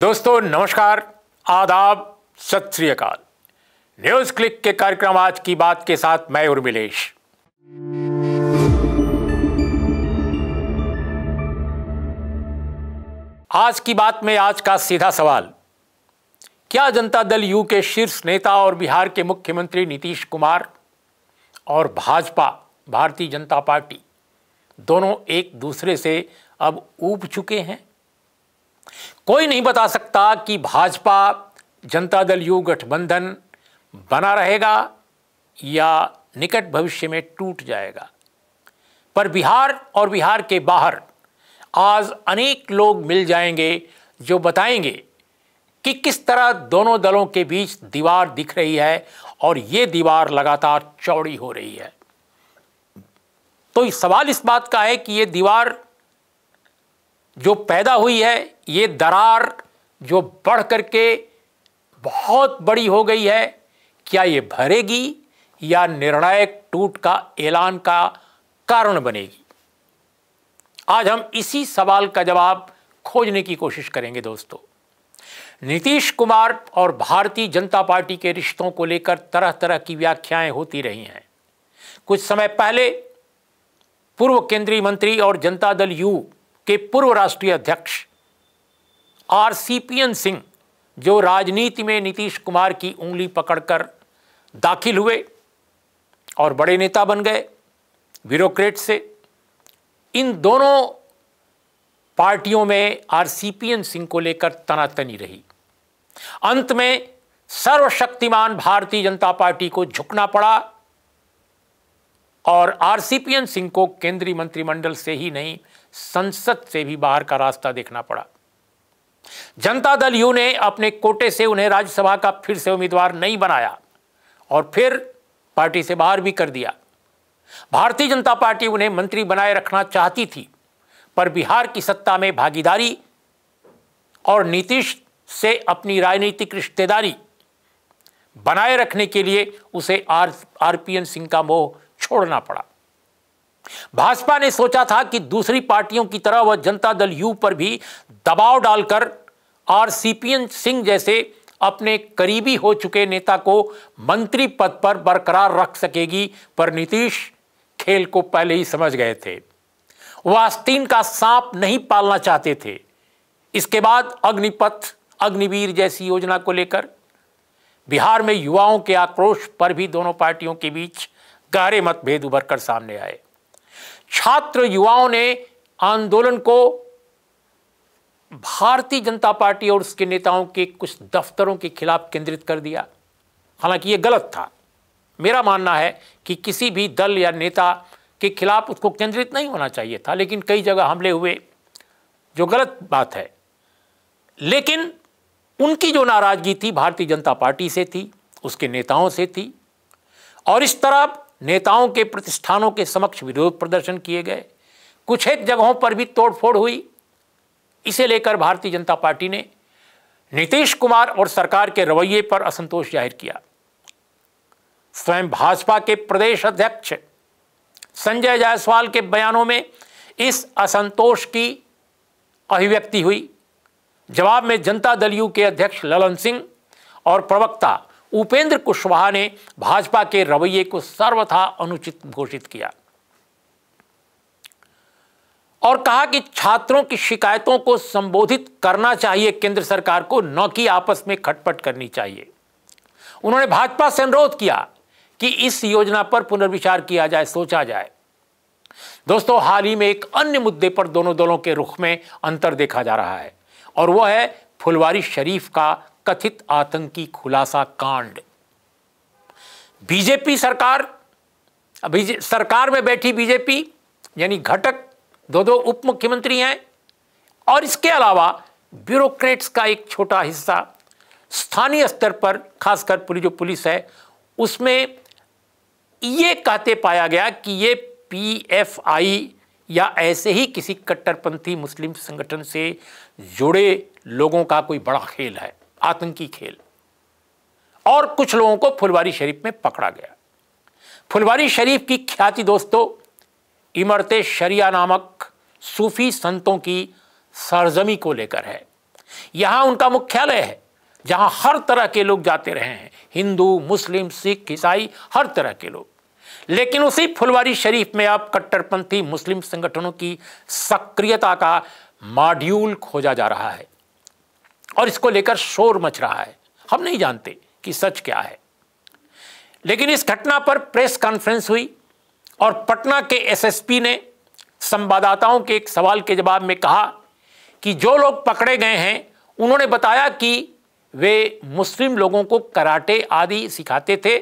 दोस्तों नमस्कार आदाब सत श्रीकाल न्यूज क्लिक के कार्यक्रम आज की बात के साथ मैं उर्मिलेश आज की बात में आज का सीधा सवाल क्या जनता दल यू के शीर्ष नेता और बिहार के मुख्यमंत्री नीतीश कुमार और भाजपा भारतीय जनता पार्टी दोनों एक दूसरे से अब ऊब चुके हैं कोई नहीं बता सकता कि भाजपा जनता दल यू गठबंधन बना रहेगा या निकट भविष्य में टूट जाएगा पर बिहार और बिहार के बाहर आज अनेक लोग मिल जाएंगे जो बताएंगे कि किस तरह दोनों दलों के बीच दीवार दिख रही है और ये दीवार लगातार चौड़ी हो रही है तो सवाल इस बात का है कि ये दीवार जो पैदा हुई है ये दरार जो बढ़ करके बहुत बड़ी हो गई है क्या ये भरेगी या निर्णायक टूट का ऐलान का कारण बनेगी आज हम इसी सवाल का जवाब खोजने की कोशिश करेंगे दोस्तों नीतीश कुमार और भारतीय जनता पार्टी के रिश्तों को लेकर तरह तरह की व्याख्याएं होती रही हैं कुछ समय पहले पूर्व केंद्रीय मंत्री और जनता दल यू के पूर्व राष्ट्रीय अध्यक्ष R C P N Singh जो राजनीति में नीतीश कुमार की उंगली पकड़कर दाखिल हुए और बड़े नेता बन गए ब्यूरोक्रेट से इन दोनों पार्टियों में R C P N Singh को लेकर तनातनी रही अंत में सर्वशक्तिमान भारतीय जनता पार्टी को झुकना पड़ा और एन सिंह को केंद्रीय मंत्रिमंडल से ही नहीं संसद से भी बाहर का रास्ता देखना पड़ा जनता दल यू ने अपने कोटे से उन्हें राज्यसभा का फिर से उम्मीदवार नहीं बनाया और फिर पार्टी से बाहर भी कर दिया भारतीय जनता पार्टी उन्हें मंत्री बनाए रखना चाहती थी पर बिहार की सत्ता में भागीदारी और नीतीश से अपनी राजनीतिक रिश्तेदारी बनाए रखने के लिए उसे आर आरपीएन सिंह का मोह छोड़ना पड़ा भाजपा ने सोचा था कि दूसरी पार्टियों की तरह वह जनता दल यू पर भी दबाव डालकर आर सीपीएन सिंह जैसे अपने करीबी हो चुके नेता को मंत्री पद पर बरकरार रख सकेगी पर नीतीश खेल को पहले ही समझ गए थे वह आस्तीन का सांप नहीं पालना चाहते थे इसके बाद अग्निपथ अग्निवीर जैसी योजना को लेकर बिहार में युवाओं के आक्रोश पर भी दोनों पार्टियों के बीच गहरे मतभेद उभर कर सामने आए छात्र युवाओं ने आंदोलन को भारतीय जनता पार्टी और उसके नेताओं के कुछ दफ्तरों के खिलाफ केंद्रित कर दिया हालांकि ये गलत था मेरा मानना है कि किसी भी दल या नेता के खिलाफ उसको केंद्रित नहीं होना चाहिए था लेकिन कई जगह हमले हुए जो गलत बात है लेकिन उनकी जो नाराज़गी थी भारतीय जनता पार्टी से थी उसके नेताओं से थी और इस तरह नेताओं के प्रतिष्ठानों के समक्ष विरोध प्रदर्शन किए गए कुछ एक जगहों पर भी तोड़फोड़ हुई इसे लेकर भारतीय जनता पार्टी ने नीतीश कुमार और सरकार के रवैये पर असंतोष जाहिर किया स्वयं भाजपा के प्रदेश अध्यक्ष संजय जायसवाल के बयानों में इस असंतोष की अभिव्यक्ति हुई जवाब में जनता दल यू के अध्यक्ष ललन सिंह और प्रवक्ता उपेंद्र कुशवाहा ने भाजपा के रवैये को सर्वथा अनुचित घोषित किया और कहा कि छात्रों की शिकायतों को संबोधित करना चाहिए केंद्र सरकार को न कि आपस में खटपट करनी चाहिए उन्होंने भाजपा से अनुरोध किया कि इस योजना पर पुनर्विचार किया जाए सोचा जाए दोस्तों हाल ही में एक अन्य मुद्दे पर दोनों दलों के रुख में अंतर देखा जा रहा है और वह है फुलवारी शरीफ का कथित आतंकी खुलासा कांड बीजेपी सरकार सरकार में बैठी बीजेपी यानी घटक दो दो उप मुख्यमंत्री हैं और इसके अलावा ब्यूरोक्रेट्स का एक छोटा हिस्सा स्थानीय स्तर पर खासकर पुलिस जो पुलिस है उसमें ये कहते पाया गया कि ये पीएफआई या ऐसे ही किसी कट्टरपंथी मुस्लिम संगठन से जुड़े लोगों का कोई बड़ा खेल है आतंकी खेल और कुछ लोगों को फुलवारी शरीफ में पकड़ा गया फुलवारी शरीफ की ख्याति दोस्तों इमरत शरिया नामक सूफी संतों की सरजमी को लेकर है यहां उनका मुख्यालय है जहां हर तरह के लोग जाते रहे हैं हिंदू मुस्लिम सिख ईसाई हर तरह के लोग लेकिन उसी फुलवारी शरीफ में अब कट्टरपंथी मुस्लिम संगठनों की सक्रियता का मॉड्यूल खोजा जा रहा है और इसको लेकर शोर मच रहा है हम नहीं जानते कि सच क्या है लेकिन इस घटना पर प्रेस कॉन्फ्रेंस हुई और पटना के एसएसपी ने संवाददाताओं के एक सवाल के जवाब में कहा कि जो लोग पकड़े गए हैं उन्होंने बताया कि वे मुस्लिम लोगों को कराटे आदि सिखाते थे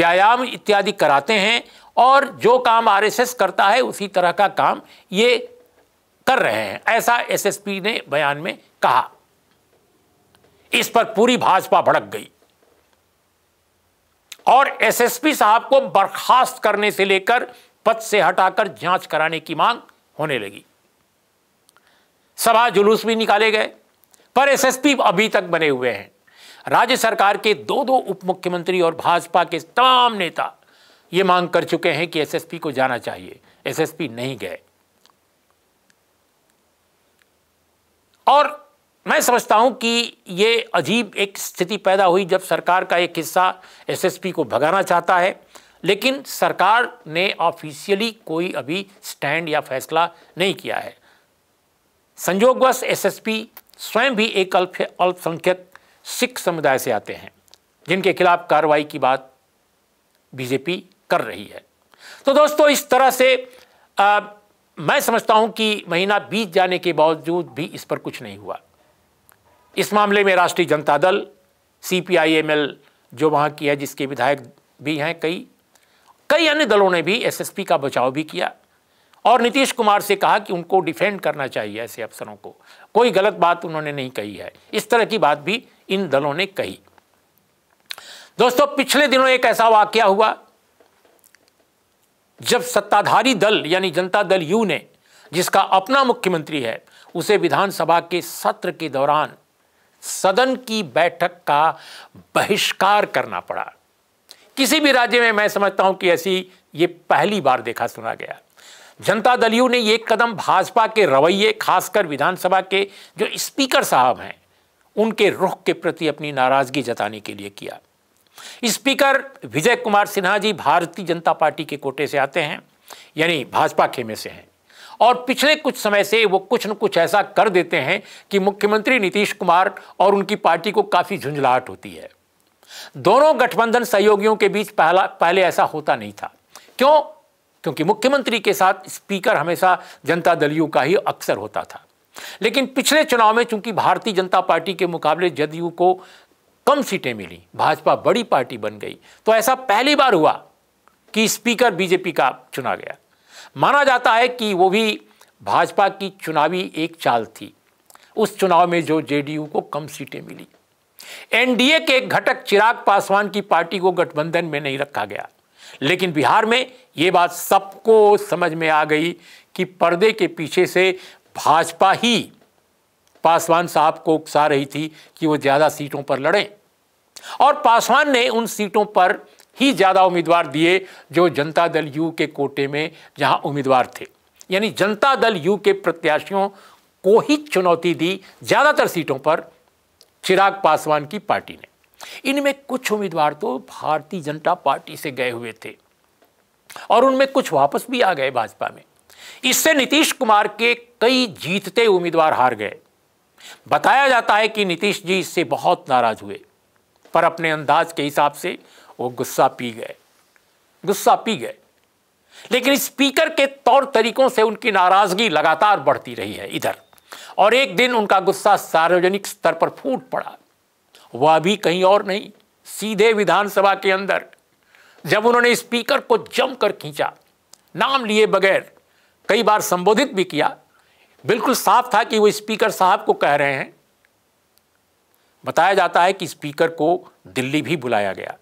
व्यायाम इत्यादि कराते हैं और जो काम आरएसएस करता है उसी तरह का काम ये कर रहे हैं ऐसा एसएसपी ने बयान में कहा इस पर पूरी भाजपा भड़क गई और एसएसपी साहब को बर्खास्त करने से लेकर पद से हटाकर जांच कराने की मांग होने लगी सभा जुलूस भी निकाले गए पर एसएसपी अभी तक बने हुए हैं राज्य सरकार के दो दो उप मुख्यमंत्री और भाजपा के तमाम नेता यह मांग कर चुके हैं कि एसएसपी को जाना चाहिए एसएसपी नहीं गए और मैं समझता हूं कि ये अजीब एक स्थिति पैदा हुई जब सरकार का एक हिस्सा एसएसपी को भगाना चाहता है लेकिन सरकार ने ऑफिशियली कोई अभी स्टैंड या फैसला नहीं किया है संजोगवश एसएसपी स्वयं भी एक अल्प अल्पसंख्यक सिख समुदाय से आते हैं जिनके खिलाफ कार्रवाई की बात बीजेपी कर रही है तो दोस्तों इस तरह से आ, मैं समझता हूं कि महीना बीत जाने के बावजूद भी इस पर कुछ नहीं हुआ इस मामले में Rashtriya Janata Dal C P I M L जो वहाँ की है जिसके विधायक भी हैं कई कई अन्य दलों ने भी एसएसपी का बचाव भी किया और नीतीश कुमार से कहा कि उनको डिफेंड करना चाहिए ऐसे अफसरों को कोई गलत बात उन्होंने नहीं कही है इस तरह की बात भी इन दलों ने कही दोस्तों पिछले दिनों एक ऐसा वाक्य हुआ जब सत्ताधारी दल यानी जनता दल यू ने जिसका अपना मुख्यमंत्री है उसे विधानसभा के सत्र के दौरान सदन की बैठक का बहिष्कार करना पड़ा किसी भी राज्य में मैं समझता हूं कि ऐसी ये पहली बार देखा सुना गया जनता दलियों ने ये कदम भाजपा के रवैये खासकर विधानसभा के जो स्पीकर साहब हैं उनके रुख के प्रति अपनी नाराजगी जताने के लिए किया स्पीकर विजय कुमार सिन्हा जी भारतीय जनता पार्टी के कोटे से आते हैं यानी भाजपा खेमे से हैं और पिछले कुछ समय से वो कुछ न कुछ ऐसा कर देते हैं कि मुख्यमंत्री नीतीश कुमार और उनकी पार्टी को काफ़ी झुंझलाहट होती है दोनों गठबंधन सहयोगियों के बीच पहला पहले ऐसा होता नहीं था क्यों क्योंकि मुख्यमंत्री के साथ स्पीकर हमेशा जनता दलियों का ही अक्सर होता था लेकिन पिछले चुनाव में चूंकि भारतीय जनता पार्टी के मुकाबले जदयू को कम सीटें मिली भाजपा बड़ी पार्टी बन गई तो ऐसा पहली बार हुआ कि स्पीकर बीजेपी का चुना गया माना जाता है कि वो भी भाजपा की चुनावी एक चाल थी उस चुनाव में जो जेडीयू को कम सीटें मिली एनडीए के घटक चिराग पासवान की पार्टी को गठबंधन में नहीं रखा गया लेकिन बिहार में ये बात सबको समझ में आ गई कि पर्दे के पीछे से भाजपा ही पासवान साहब को उकसा रही थी कि वो ज़्यादा सीटों पर लड़ें और पासवान ने उन सीटों पर ही ज़्यादा उम्मीदवार दिए जो जनता दल यू के कोटे में जहां उम्मीदवार थे यानी जनता दल यू के प्रत्याशियों को ही चुनौती दी ज़्यादातर सीटों पर चिराग पासवान की पार्टी ने इनमें कुछ उम्मीदवार तो भारतीय जनता पार्टी से गए हुए थे और उनमें कुछ वापस भी आ गए भाजपा में इससे नीतीश कुमार के कई जीतते उम्मीदवार हार गए बताया जाता है कि नीतीश जी इससे बहुत नाराज हुए पर अपने अंदाज के हिसाब से वो गुस्सा पी गए गुस्सा पी गए लेकिन स्पीकर के तौर तरीकों से उनकी नाराजगी लगातार बढ़ती रही है इधर और एक दिन उनका गुस्सा सार्वजनिक स्तर पर फूट पड़ा वह भी कहीं और नहीं सीधे विधानसभा के अंदर जब उन्होंने स्पीकर को जमकर खींचा नाम लिए बगैर कई बार संबोधित भी किया बिल्कुल साफ था कि वो स्पीकर साहब को कह रहे हैं बताया जाता है कि स्पीकर को दिल्ली भी बुलाया गया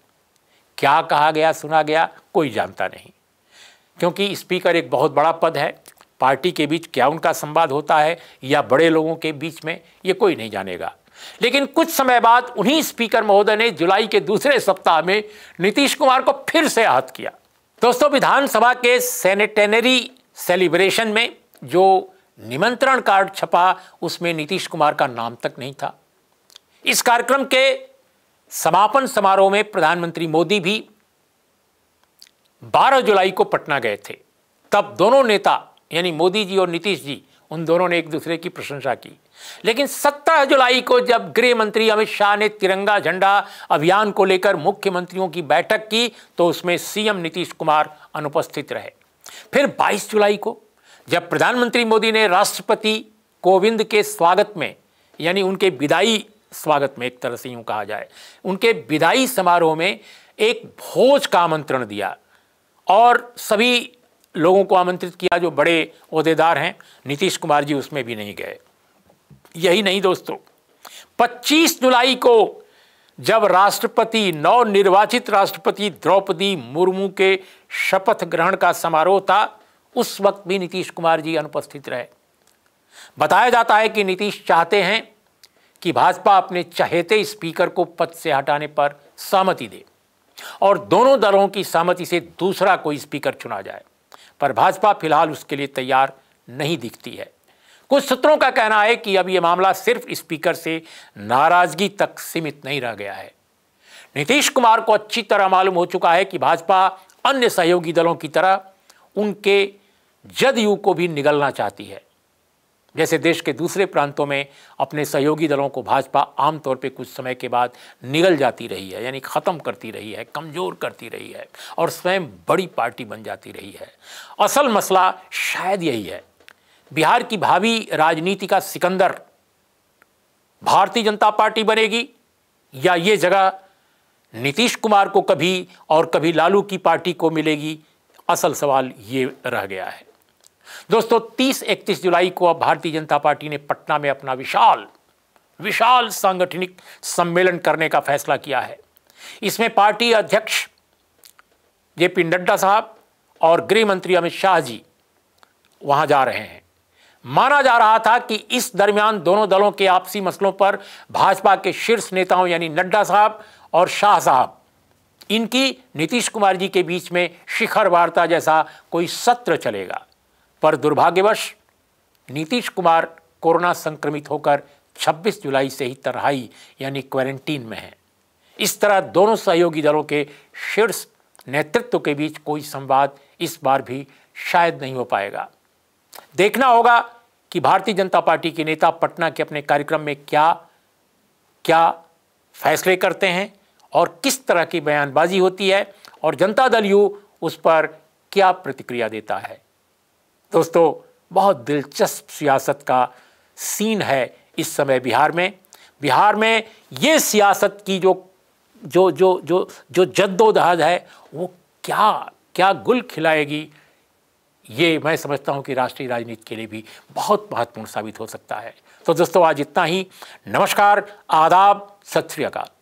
क्या कहा गया सुना गया कोई जानता नहीं क्योंकि स्पीकर एक बहुत बड़ा पद है पार्टी के बीच क्या उनका संवाद होता है या बड़े लोगों के बीच में ये कोई नहीं जानेगा लेकिन कुछ समय बाद उन्हीं स्पीकर महोदय ने जुलाई के दूसरे सप्ताह में नीतीश कुमार को फिर से आहत किया दोस्तों विधानसभा के सेनेटेनरी सेलिब्रेशन में जो निमंत्रण कार्ड छपा उसमें नीतीश कुमार का नाम तक नहीं था इस कार्यक्रम के समापन समारोह में प्रधानमंत्री मोदी भी 12 जुलाई को पटना गए थे तब दोनों नेता यानी मोदी जी और नीतीश जी उन दोनों ने एक दूसरे की प्रशंसा की लेकिन 17 जुलाई को जब गृह मंत्री अमित शाह ने तिरंगा झंडा अभियान को लेकर मुख्यमंत्रियों की बैठक की तो उसमें सीएम नीतीश कुमार अनुपस्थित रहे फिर 22 जुलाई को जब प्रधानमंत्री मोदी ने राष्ट्रपति कोविंद के स्वागत में यानी उनके विदाई स्वागत में एक तरह से यूं कहा जाए उनके विदाई समारोह में एक भोज का आमंत्रण दिया और सभी लोगों को आमंत्रित किया जो बड़े अहदेदार हैं नीतीश कुमार जी उसमें भी नहीं गए यही नहीं दोस्तों 25 जुलाई को जब राष्ट्रपति नवनिर्वाचित राष्ट्रपति द्रौपदी मुर्मू के शपथ ग्रहण का समारोह था उस वक्त भी नीतीश कुमार जी अनुपस्थित रहे बताया जाता है कि नीतीश चाहते हैं कि भाजपा अपने चहेते स्पीकर को पद से हटाने पर सहमति दे और दोनों दलों की सहमति से दूसरा कोई स्पीकर चुना जाए पर भाजपा फिलहाल उसके लिए तैयार नहीं दिखती है कुछ सूत्रों का कहना है कि अब ये मामला सिर्फ स्पीकर से नाराजगी तक सीमित नहीं रह गया है नीतीश कुमार को अच्छी तरह मालूम हो चुका है कि भाजपा अन्य सहयोगी दलों की तरह उनके जदयू को भी निगलना चाहती है जैसे देश के दूसरे प्रांतों में अपने सहयोगी दलों को भाजपा आमतौर पर कुछ समय के बाद निगल जाती रही है यानी ख़त्म करती रही है कमज़ोर करती रही है और स्वयं बड़ी पार्टी बन जाती रही है असल मसला शायद यही है बिहार की भावी राजनीति का सिकंदर भारतीय जनता पार्टी बनेगी या ये जगह नीतीश कुमार को कभी और कभी लालू की पार्टी को मिलेगी असल सवाल ये रह गया है दोस्तों 30-31 जुलाई को अब भारतीय जनता पार्टी ने पटना में अपना विशाल विशाल सांगठनिक सम्मेलन करने का फैसला किया है इसमें पार्टी अध्यक्ष जेपी नड्डा साहब और गृह मंत्री अमित शाह जी वहां जा रहे हैं माना जा रहा था कि इस दरमियान दोनों दलों के आपसी मसलों पर भाजपा के शीर्ष नेताओं यानी नड्डा साहब और शाह साहब इनकी नीतीश कुमार जी के बीच में शिखर वार्ता जैसा कोई सत्र चलेगा पर दुर्भाग्यवश नीतीश कुमार कोरोना संक्रमित होकर 26 जुलाई से ही तरहाई यानी क्वारंटीन में है इस तरह दोनों सहयोगी दलों के शीर्ष नेतृत्व के बीच कोई संवाद इस बार भी शायद नहीं हो पाएगा देखना होगा कि भारतीय जनता पार्टी के नेता पटना के अपने कार्यक्रम में क्या क्या फैसले करते हैं और किस तरह की बयानबाजी होती है और जनता दल यू उस पर क्या प्रतिक्रिया देता है दोस्तों बहुत दिलचस्प सियासत का सीन है इस समय बिहार में बिहार में ये सियासत की जो जो जो जो जो जद्दोजहद है वो क्या क्या गुल खिलाएगी ये मैं समझता हूँ कि राष्ट्रीय राजनीति के लिए भी बहुत महत्वपूर्ण साबित हो सकता है तो दोस्तों आज इतना ही नमस्कार आदाब सत श्री अकाल